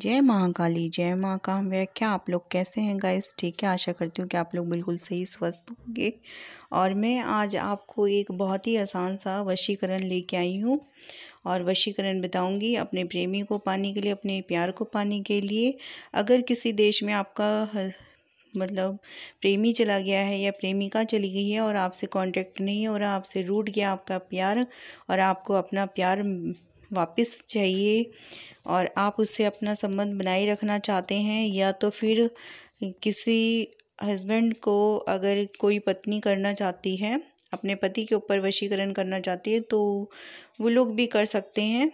जय महाकाली जय माँ का व्याख्या आप लोग कैसे हैं गाइस ठीक है आशा करती हूँ कि आप लोग बिल्कुल सही स्वस्थ होंगे और मैं आज आपको एक बहुत ही आसान सा वशीकरण लेके आई हूँ और वशीकरण बताऊंगी अपने प्रेमी को पाने के लिए अपने प्यार को पाने के लिए अगर किसी देश में आपका मतलब प्रेमी चला गया है या प्रेमिका चली गई है और आपसे कॉन्टेक्ट नहीं हो रहा आपसे रूट गया आपका प्यार और आपको अपना प्यार वापस चाहिए और आप उससे अपना संबंध बनाए रखना चाहते हैं या तो फिर किसी हस्बैंड को अगर कोई पत्नी करना चाहती है अपने पति के ऊपर वशीकरण करना चाहती है तो वो लोग भी कर सकते हैं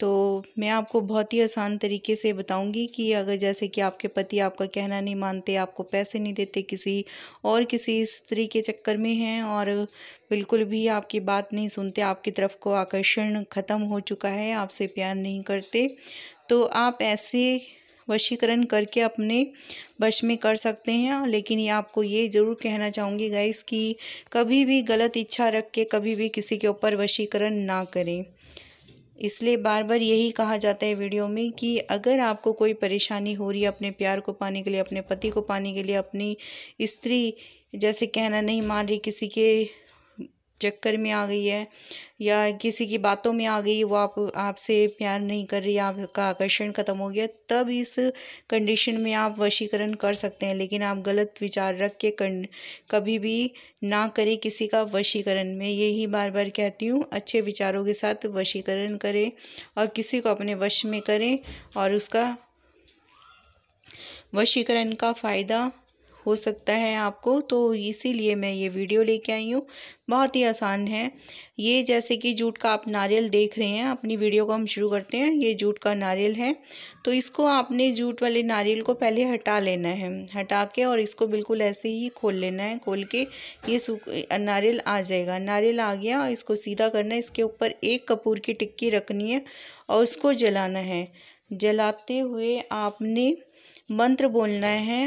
तो मैं आपको बहुत ही आसान तरीके से बताऊंगी कि अगर जैसे कि आपके पति आपका कहना नहीं मानते आपको पैसे नहीं देते किसी और किसी स्त्री के चक्कर में हैं और बिल्कुल भी आपकी बात नहीं सुनते आपकी तरफ को आकर्षण ख़त्म हो चुका है आपसे प्यार नहीं करते तो आप ऐसे वशीकरण करके अपने वश में कर सकते हैं लेकिन ये आपको ये ज़रूर कहना चाहूँगी गाइस कि कभी भी गलत इच्छा रख के कभी भी किसी के ऊपर वशीकरण ना करें इसलिए बार बार यही कहा जाता है वीडियो में कि अगर आपको कोई परेशानी हो रही है अपने प्यार को पाने के लिए अपने पति को पाने के लिए अपनी स्त्री जैसे कहना नहीं मान रही किसी के चक्कर में आ गई है या किसी की बातों में आ गई वो आप आपसे प्यार नहीं कर रही आपका आकर्षण ख़त्म हो गया तब इस कंडीशन में आप वशीकरण कर सकते हैं लेकिन आप गलत विचार रख के कर, कभी भी ना करें किसी का वशीकरण मैं यही बार बार कहती हूँ अच्छे विचारों के साथ वशीकरण करें और किसी को अपने वश में करें और उसका वशीकरण का फ़ायदा हो सकता है आपको तो इसीलिए मैं ये वीडियो लेके आई हूँ बहुत ही आसान है ये जैसे कि जूट का आप नारियल देख रहे हैं अपनी वीडियो को हम शुरू करते हैं ये जूट का नारियल है तो इसको आपने जूट वाले नारियल को पहले हटा लेना है हटा के और इसको बिल्कुल ऐसे ही खोल लेना है खोल के ये सूख नारियल आ जाएगा नारियल आ गया और इसको सीधा करना है इसके ऊपर एक कपूर की टिक्की रखनी है और उसको जलाना है जलाते हुए आपने मंत्र बोलना है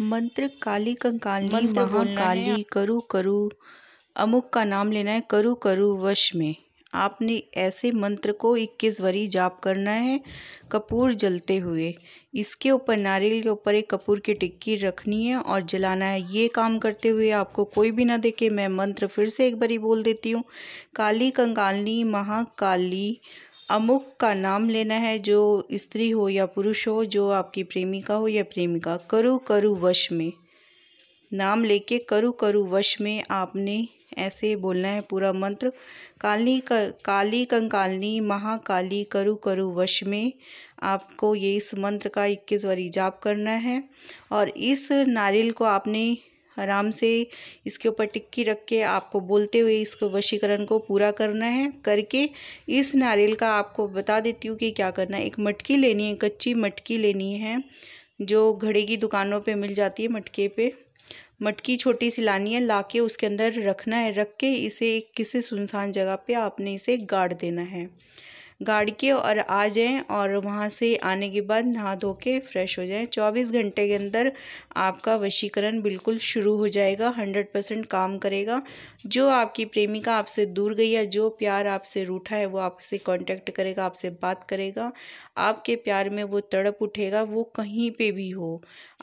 मंत्र काली कंकाली महाकाली करु करु अमुक का नाम लेना है करु करु वश में आपने ऐसे मंत्र को 21 वरी जाप करना है कपूर जलते हुए इसके ऊपर नारियल के ऊपर एक कपूर की टिक्की रखनी है और जलाना है ये काम करते हुए आपको कोई भी ना देखे मैं मंत्र फिर से एक बारी बोल देती हूँ काली कंकालनी महाकाली अमुक का नाम लेना है जो स्त्री हो या पुरुष हो जो आपकी प्रेमिका हो या प्रेमिका करु करु वश में नाम लेके करु करु वश में आपने ऐसे बोलना है पूरा मंत्र काली कर, काली कंकालनी महाकाली करु करु वश में आपको ये इस मंत्र का इक्कीस बारी जाप करना है और इस नारियल को आपने आराम से इसके ऊपर टिक्की रख के आपको बोलते हुए इस वशीकरण को पूरा करना है करके इस नारियल का आपको बता देती हूँ कि क्या करना है एक मटकी लेनी है कच्ची मटकी लेनी है जो घड़े की दुकानों पे मिल जाती है मटके पे मटकी छोटी सी लानी है ला के उसके अंदर रखना है रख के इसे एक किसी सुनसान जगह पे आपने इसे गाड़ देना है गाड़ के और आ जाएं और वहाँ से आने के बाद नहा धो के फ्रेश हो जाएं 24 घंटे के अंदर आपका वशीकरण बिल्कुल शुरू हो जाएगा 100 परसेंट काम करेगा जो आपकी प्रेमिका आपसे दूर गई है जो प्यार आपसे रूठा है वो आपसे कांटेक्ट करेगा आपसे बात करेगा आपके प्यार में वो तड़प उठेगा वो कहीं पर भी हो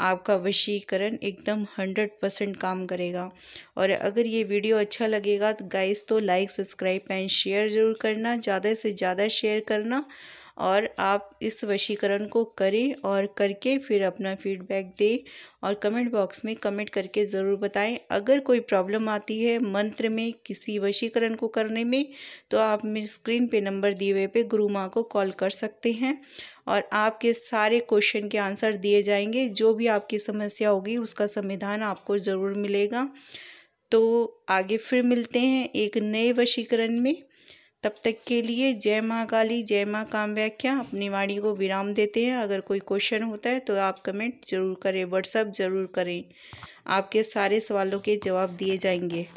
आपका वशीकरण एकदम हंड्रेड परसेंट काम करेगा और अगर ये वीडियो अच्छा लगेगा तो गाइस तो लाइक सब्सक्राइब एंड शेयर ज़रूर करना ज़्यादा से ज़्यादा शेयर करना और आप इस वशीकरण को करें और करके फिर अपना फीडबैक दें और कमेंट बॉक्स में कमेंट करके ज़रूर बताएं अगर कोई प्रॉब्लम आती है मंत्र में किसी वशीकरण को करने में तो आप मेरे स्क्रीन पे नंबर दिए हुए पे गुरु माँ को कॉल कर सकते हैं और आपके सारे क्वेश्चन के आंसर दिए जाएंगे जो भी आपकी समस्या होगी उसका समाधान आपको ज़रूर मिलेगा तो आगे फिर मिलते हैं एक नए वशीकरण में तब तक के लिए जय माँ काली जय माँ काम व्याख्या अपनी वाणी को विराम देते हैं अगर कोई क्वेश्चन होता है तो आप कमेंट ज़रूर करें व्हाट्सअप ज़रूर करें आपके सारे सवालों के जवाब दिए जाएंगे